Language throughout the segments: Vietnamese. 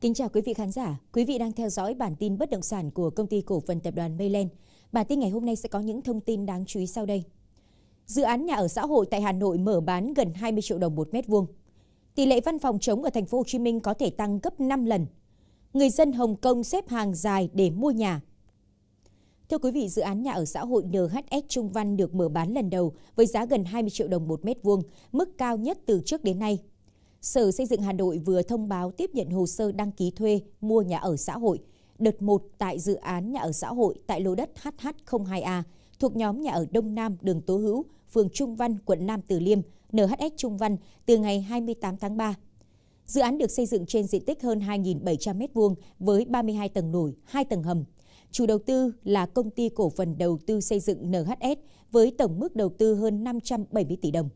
Kính chào quý vị khán giả, quý vị đang theo dõi bản tin bất động sản của công ty cổ phần tập đoàn Mayland. Bản tin ngày hôm nay sẽ có những thông tin đáng chú ý sau đây. Dự án nhà ở xã hội tại Hà Nội mở bán gần 20 triệu đồng một mét vuông. Tỷ lệ văn phòng trống ở thành phố Hồ Chí Minh có thể tăng gấp 5 lần. Người dân Hồng Kông xếp hàng dài để mua nhà. Thưa quý vị, dự án nhà ở xã hội NHS Trung Văn được mở bán lần đầu với giá gần 20 triệu đồng một mét vuông, mức cao nhất từ trước đến nay. Sở Xây dựng Hà Nội vừa thông báo tiếp nhận hồ sơ đăng ký thuê mua nhà ở xã hội đợt 1 tại dự án nhà ở xã hội tại lô đất HH02A thuộc nhóm nhà ở Đông Nam đường Tố Hữu, phường Trung Văn, quận Nam Từ Liêm, NHS Trung Văn từ ngày 28 tháng 3. Dự án được xây dựng trên diện tích hơn 2.700 m2 với 32 tầng nổi, 2 tầng hầm. Chủ đầu tư là công ty cổ phần đầu tư xây dựng NHS với tổng mức đầu tư hơn 570 tỷ đồng.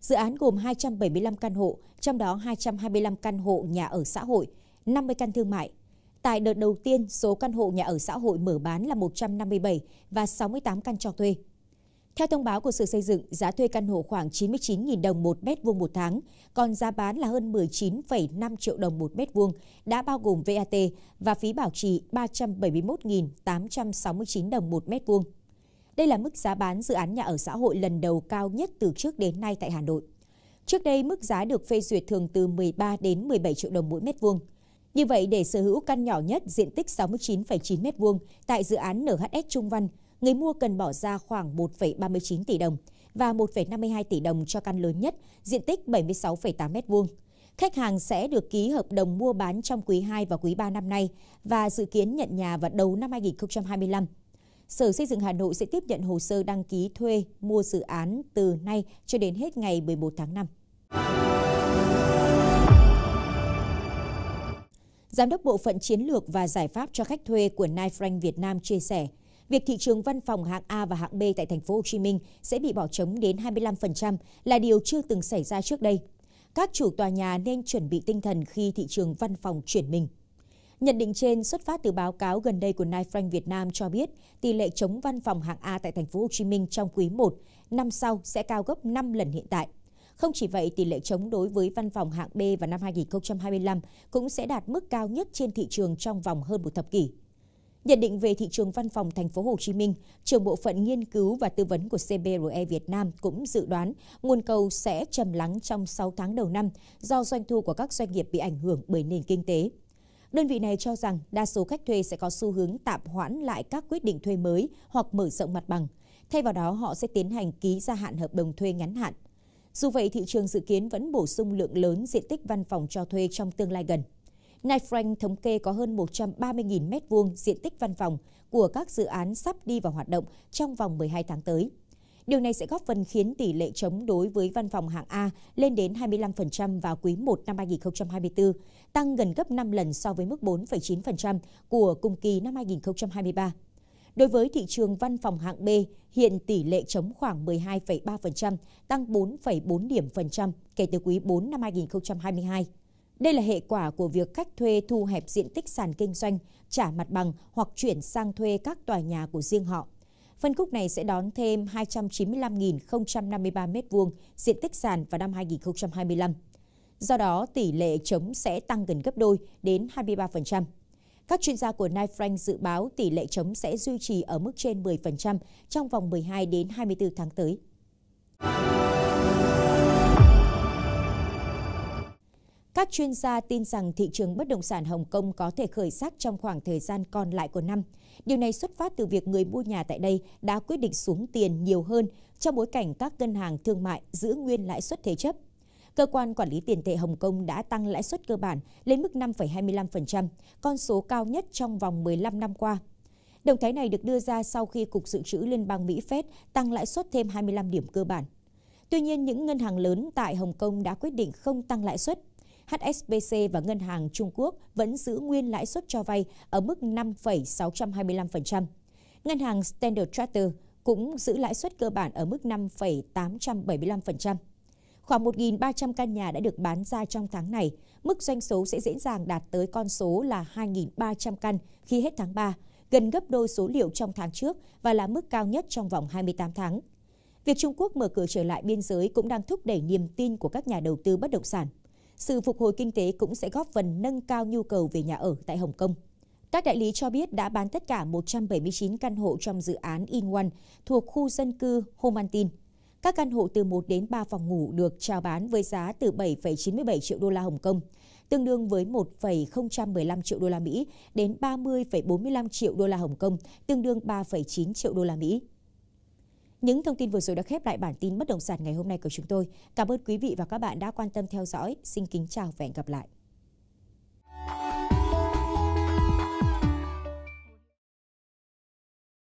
Dự án gồm 275 căn hộ, trong đó 225 căn hộ nhà ở xã hội, 50 căn thương mại. Tại đợt đầu tiên, số căn hộ nhà ở xã hội mở bán là 157 và 68 căn cho thuê. Theo thông báo của Sở Xây dựng, giá thuê căn hộ khoảng 99.000 đồng một mét vuông một tháng, còn giá bán là hơn 19,5 triệu đồng một mét vuông, đã bao gồm VAT và phí bảo trì 371.869 đồng một mét vuông. Đây là mức giá bán dự án nhà ở xã hội lần đầu cao nhất từ trước đến nay tại Hà Nội. Trước đây, mức giá được phê duyệt thường từ 13 đến 17 triệu đồng mỗi mét vuông. Như vậy, để sở hữu căn nhỏ nhất diện tích 69,9 m2 tại dự án NHS Trung Văn, người mua cần bỏ ra khoảng 1,39 tỷ đồng và 1,52 tỷ đồng cho căn lớn nhất, diện tích 76,8 m2. Khách hàng sẽ được ký hợp đồng mua bán trong quý 2 và quý 3 năm nay và dự kiến nhận nhà vào đầu năm 2025. Sở Xây dựng Hà Nội sẽ tiếp nhận hồ sơ đăng ký thuê mua dự án từ nay cho đến hết ngày 11 tháng 5. Giám đốc Bộ phận Chiến lược và Giải pháp cho khách thuê của Knight Frank Việt Nam chia sẻ, việc thị trường văn phòng hạng A và hạng B tại thành phố Hồ Chí Minh sẽ bị bỏ trống đến 25% là điều chưa từng xảy ra trước đây. Các chủ tòa nhà nên chuẩn bị tinh thần khi thị trường văn phòng chuyển mình. Nhận định trên xuất phát từ báo cáo gần đây của Knight Frank Việt Nam cho biết, tỷ lệ chống văn phòng hạng A tại thành phố Hồ Chí Minh trong quý 1 năm sau sẽ cao gấp 5 lần hiện tại. Không chỉ vậy, tỷ lệ chống đối với văn phòng hạng B vào năm 2025 cũng sẽ đạt mức cao nhất trên thị trường trong vòng hơn một thập kỷ. Nhận định về thị trường văn phòng thành phố Hồ Chí Minh, trưởng bộ phận nghiên cứu và tư vấn của CBRE Việt Nam cũng dự đoán nguồn cầu sẽ trầm lắng trong 6 tháng đầu năm do doanh thu của các doanh nghiệp bị ảnh hưởng bởi nền kinh tế. Đơn vị này cho rằng đa số khách thuê sẽ có xu hướng tạm hoãn lại các quyết định thuê mới hoặc mở rộng mặt bằng. Thay vào đó, họ sẽ tiến hành ký gia hạn hợp đồng thuê ngắn hạn. Dù vậy, thị trường dự kiến vẫn bổ sung lượng lớn diện tích văn phòng cho thuê trong tương lai gần. Knight Frank thống kê có hơn 130.000 m2 diện tích văn phòng của các dự án sắp đi vào hoạt động trong vòng 12 tháng tới. Điều này sẽ góp phần khiến tỷ lệ chống đối với văn phòng hạng A lên đến 25% vào quý 1 năm 2024, tăng gần gấp 5 lần so với mức 4,9% của cùng kỳ năm 2023. Đối với thị trường văn phòng hạng B, hiện tỷ lệ chống khoảng 12,3%, tăng 4,4 điểm phần trăm kể từ quý 4 năm 2022. Đây là hệ quả của việc khách thuê thu hẹp diện tích sàn kinh doanh, trả mặt bằng hoặc chuyển sang thuê các tòa nhà của riêng họ. Phân khúc này sẽ đón thêm 295.053 m2 diện tích sàn vào năm 2025. Do đó, tỷ lệ chống sẽ tăng gần gấp đôi đến 23%. Các chuyên gia của Knight Frank dự báo tỷ lệ chống sẽ duy trì ở mức trên 10% trong vòng 12 đến 24 tháng tới. Các chuyên gia tin rằng thị trường bất động sản Hồng Kông có thể khởi sắc trong khoảng thời gian còn lại của năm. Điều này xuất phát từ việc người mua nhà tại đây đã quyết định xuống tiền nhiều hơn trong bối cảnh các ngân hàng thương mại giữ nguyên lãi suất thế chấp. Cơ quan quản lý tiền tệ Hồng Kông đã tăng lãi suất cơ bản lên mức 5,25%, con số cao nhất trong vòng 15 năm qua. Động thái này được đưa ra sau khi Cục Dự trữ Liên bang Mỹ Fed tăng lãi suất thêm 25 điểm cơ bản. Tuy nhiên, những ngân hàng lớn tại Hồng Kông đã quyết định không tăng lãi suất HSBC và Ngân hàng Trung Quốc vẫn giữ nguyên lãi suất cho vay ở mức 5,625%. Ngân hàng Standard Chartered cũng giữ lãi suất cơ bản ở mức 5,875%. Khoảng 1.300 căn nhà đã được bán ra trong tháng này, mức doanh số sẽ dễ dàng đạt tới con số là 2.300 căn khi hết tháng 3, gần gấp đôi số liệu trong tháng trước và là mức cao nhất trong vòng 28 tháng. Việc Trung Quốc mở cửa trở lại biên giới cũng đang thúc đẩy niềm tin của các nhà đầu tư bất động sản sự phục hồi kinh tế cũng sẽ góp phần nâng cao nhu cầu về nhà ở tại Hồng Kông. Các đại lý cho biết đã bán tất cả 179 căn hộ trong dự án In One thuộc khu dân cư Homantin. Các căn hộ từ 1 đến 3 phòng ngủ được chào bán với giá từ 7,97 triệu đô la Hồng Kông, tương đương với 1,015 triệu đô la Mỹ đến 30,45 triệu đô la Hồng Kông, tương đương 3,9 triệu đô la Mỹ. Những thông tin vừa rồi đã khép lại bản tin bất động sản ngày hôm nay của chúng tôi. Cảm ơn quý vị và các bạn đã quan tâm theo dõi. Xin kính chào và hẹn gặp lại.